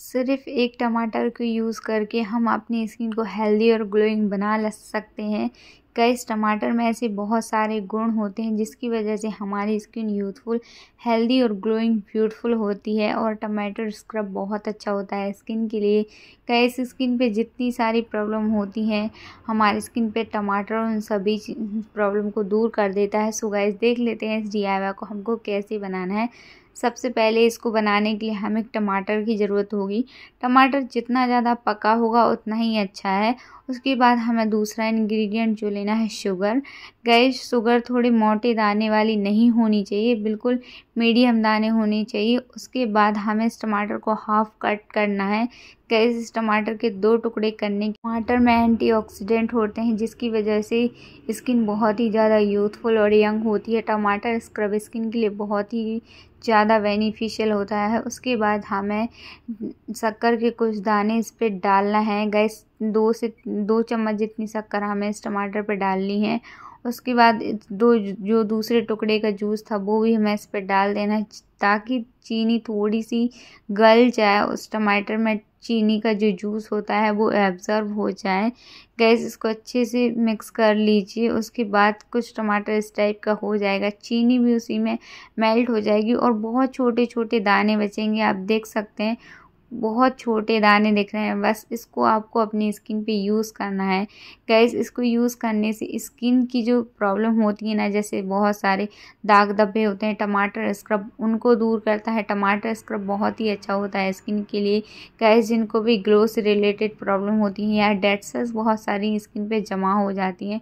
सिर्फ एक टमाटर को यूज़ करके हम अपनी स्किन को हेल्दी और ग्लोइंग बना सकते हैं कई टमाटर में ऐसे बहुत सारे गुण होते हैं जिसकी वजह से हमारी स्किन यूथफुल हेल्दी और ग्लोइंग ब्यूटीफुल होती है और टमाटर स्क्रब बहुत अच्छा होता है स्किन के लिए कई स्किन पे जितनी सारी प्रॉब्लम होती हैं हमारी स्किन पे टमाटर उन सभी प्रॉब्लम को दूर कर देता है सो गाइस देख लेते हैं इस डी को हमको कैसे बनाना है सबसे पहले इसको बनाने के लिए हमें टमाटर की ज़रूरत होगी टमाटर जितना ज़्यादा पका होगा उतना ही अच्छा है उसके बाद हमें दूसरा इंग्रेडिएंट जो लेना है शुगर गैस शुगर थोड़ी मोटे दाने वाली नहीं होनी चाहिए बिल्कुल मीडियम दाने होने चाहिए उसके बाद हमें इस टमाटर को हाफ़ कट करना है गैस इस टमाटर के दो टुकड़े करने टमाटर में एंटी होते हैं जिसकी वजह से स्किन बहुत ही ज़्यादा यूथफुल और यंग होती है टमाटर स्क्रब स्किन के लिए बहुत ही ज़्यादा बेनिफिशियल होता है उसके बाद हमें शक्कर के कुछ दाने इस पर डालना है गैस दो से दो चम्मच जितनी शक्कर हमें इस टमाटर पर डालनी है उसके बाद दो जो दूसरे टुकड़े का जूस था वो भी हमें इस पर डाल देना है ताकि चीनी थोड़ी सी गल जाए उस टमाटर में चीनी का जो जूस होता है वो एब्ज़र्व हो जाए गैस इसको अच्छे से मिक्स कर लीजिए उसके बाद कुछ टमाटर इस टाइप का हो जाएगा चीनी भी उसी में मेल्ट हो जाएगी और बहुत छोटे छोटे दाने बचेंगे आप देख सकते हैं बहुत छोटे दाने दिख रहे हैं बस इसको आपको अपनी स्किन पे यूज़ करना है गैस इसको यूज़ करने से स्किन की जो प्रॉब्लम होती है ना जैसे बहुत सारे दाग धब्बे होते हैं टमाटर स्क्रब उनको दूर करता है टमाटर स्क्रब बहुत ही अच्छा होता है स्किन के लिए गैस जिनको भी ग्लो से रिलेटेड प्रॉब्लम होती है या डेड सेल्स बहुत सारी स्किन पर जमा हो जाती हैं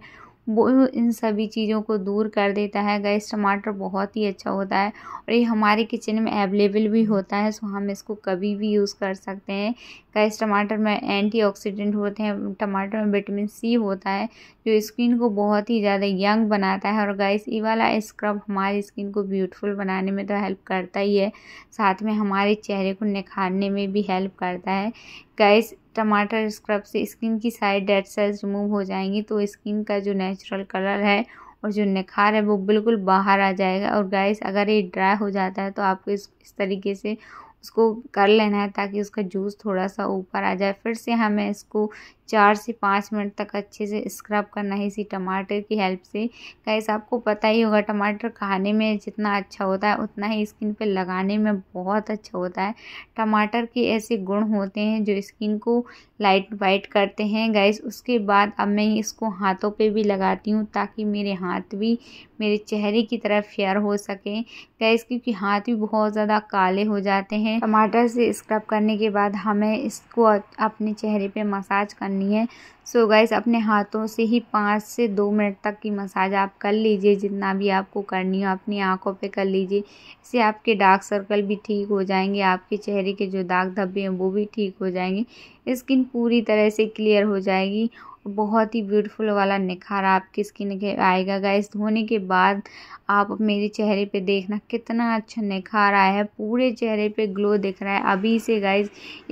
वो इन सभी चीज़ों को दूर कर देता है गैस टमाटर बहुत ही अच्छा होता है और ये हमारे किचन में अवेलेबल भी होता है सो हम इसको कभी भी यूज़ कर सकते हैं गैस टमाटर में एंटीऑक्सीडेंट होते हैं टमाटर में विटामिन सी होता है जो स्किन को बहुत ही ज़्यादा यंग बनाता है और गैस ई वाला स्क्रब हमारी स्किन को ब्यूटीफुल बनाने में तो हेल्प करता ही है साथ में हमारे चेहरे को निखारने में भी हेल्प करता है गैस टमाटर स्क्रब से स्किन की साइड डेड सेल्स रिमूव हो जाएंगी तो स्किन का जो नेचुरल कलर है और जो निखार है वो बिल्कुल बाहर आ जाएगा और गैस अगर ये ड्राई हो जाता है तो आपको इस इस तरीके से उसको कर लेना है ताकि उसका जूस थोड़ा सा ऊपर आ जाए फिर से हमें इसको चार से पाँच मिनट तक अच्छे से स्क्रब करना है इसी टमाटर की हेल्प से गैस आपको पता ही होगा टमाटर खाने में जितना अच्छा होता है उतना ही स्किन पे लगाने में बहुत अच्छा होता है टमाटर के ऐसे गुण होते हैं जो स्किन को लाइट वाइट करते हैं गैस उसके बाद अब मैं इसको हाथों पे भी लगाती हूँ ताकि मेरे हाथ भी मेरे चेहरे की तरफ फेयर हो सके गैस क्योंकि हाथ भी बहुत ज़्यादा काले हो जाते हैं टमाटर से स्क्रब करने के बाद हमें इसको अपने चेहरे पर मसाज करने करनी है सो so गाइस अपने हाथों से ही पाँच से दो मिनट तक की मसाज आप कर लीजिए जितना भी आपको करनी हो अपनी आंखों पे कर लीजिए इससे आपके डार्क सर्कल भी ठीक हो जाएंगे आपके चेहरे के जो दाग धब्बे हैं वो भी ठीक हो जाएंगे स्किन पूरी तरह से क्लियर हो जाएगी बहुत ही ब्यूटीफुल वाला निखार आपकी स्किन के आएगा गाइस धोने के बाद आप मेरे चेहरे पे देखना कितना अच्छा निखार आया है पूरे चेहरे पे ग्लो दिख रहा है अभी से गाइस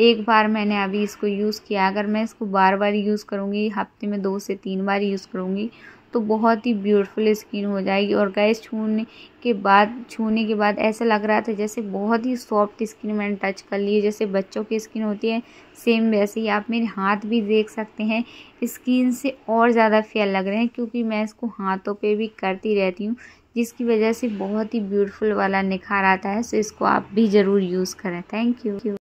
एक बार मैंने अभी इसको यूज़ किया अगर मैं इसको बार बार यूज़ करूँगी हफ्ते में दो से तीन बार यूज़ करूँगी तो बहुत ही ब्यूटीफुल स्किन हो जाएगी और गैस छूने के बाद छूने के बाद ऐसा लग रहा था जैसे बहुत ही सॉफ्ट स्किन मैंने टच कर ली है जैसे बच्चों की स्किन होती है सेम वैसे ही आप मेरे हाथ भी देख सकते हैं स्किन से और ज़्यादा फेयर लग रहे हैं क्योंकि मैं इसको हाथों पर भी करती रहती हूँ जिसकी वजह से बहुत ही ब्यूटीफुल वाला निखार आता है सो तो इसको आप भी ज़रूर यूज़ करें थैंक यू